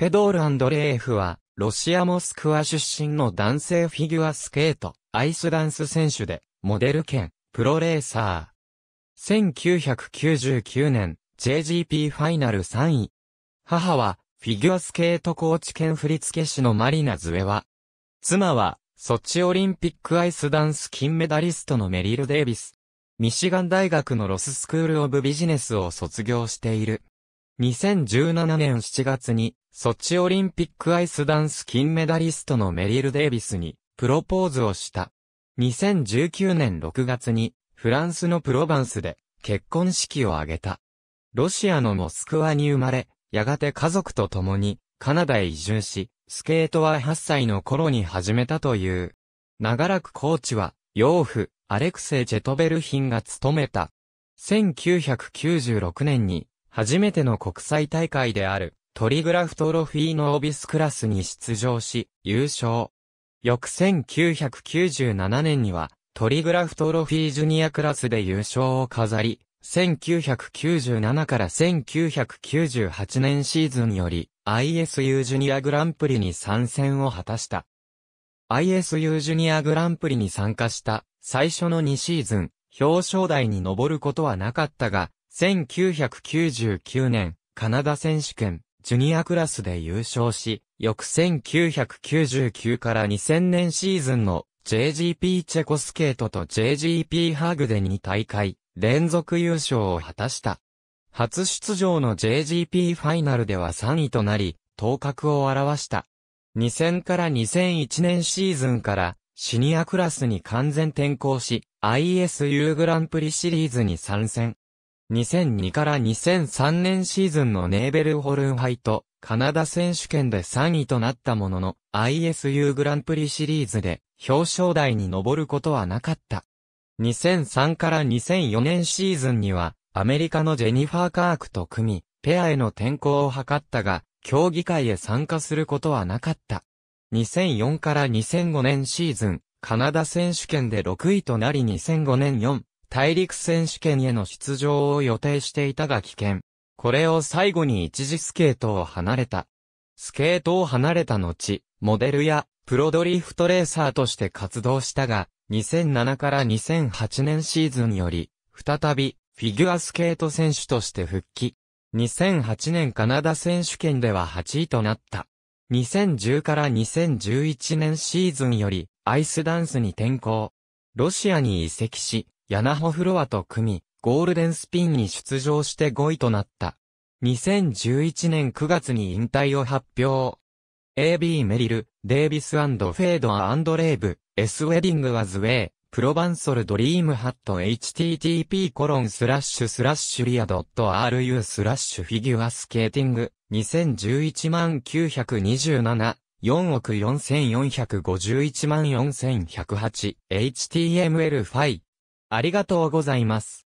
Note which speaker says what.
Speaker 1: フェドール・アンドレーフは、ロシア・モスクワ出身の男性フィギュアスケート、アイスダンス選手で、モデル兼、プロレーサー。1999年、JGP ファイナル3位。母は、フィギュアスケートコーチ兼振付師のマリナ・ズエワ。妻は、ソチオリンピックアイスダンス金メダリストのメリル・デイビス。ミシガン大学のロススクール・オブ・ビジネスを卒業している。2017年7月に、ソチオリンピックアイスダンス金メダリストのメリル・デイビスに、プロポーズをした。2019年6月に、フランスのプロバンスで、結婚式を挙げた。ロシアのモスクワに生まれ、やがて家族と共に、カナダへ移住し、スケートは8歳の頃に始めたという。長らくコーチは、養父、アレクセイ・チェトベルヒンが務めた。1996年に、初めての国際大会である、トリグラフトロフィーのオービスクラスに出場し、優勝。翌1997年には、トリグラフトロフィージュニアクラスで優勝を飾り、1997から1998年シーズンより ISU ジュニアグランプリに参戦を果たした。ISU ジュニアグランプリに参加した最初の2シーズン、表彰台に上ることはなかったが、1999年、カナダ選手権、ジュニアクラスで優勝し、翌1999から2000年シーズンの JGP チェコスケートと JGP ハーグで2大会、連続優勝を果たした。初出場の JGP ファイナルでは3位となり、頭角を表した。2000から2001年シーズンからシニアクラスに完全転向し、ISU グランプリシリーズに参戦。2002から2003年シーズンのネーベルホルン杯とカナダ選手権で3位となったものの ISU グランプリシリーズで表彰台に上ることはなかった。2003から2004年シーズンにはアメリカのジェニファー・カークと組み、ペアへの転向を図ったが、競技会へ参加することはなかった。2004から2005年シーズン、カナダ選手権で6位となり2005年4大陸選手権への出場を予定していたが危険。これを最後に一時スケートを離れた。スケートを離れた後、モデルやプロドリフトレーサーとして活動したが、2007から2008年シーズンより、再びフィギュアスケート選手として復帰。2008年カナダ選手権では8位となった。2010から2011年シーズンよりアイスダンスに転向。ロシアに移籍し、ヤナホフロアと組み、ゴールデンスピンに出場して5位となった。2011年9月に引退を発表。AB メリル、デイビスフェードアレーブ、S ウェディングワズウェイ、プロバンソルドリームハット http コロンスラッシュスラッシュリアドット .ru スラッシュフィギュアスケーティング2011万927 4億4451万4108 HTML ファイありがとうございます。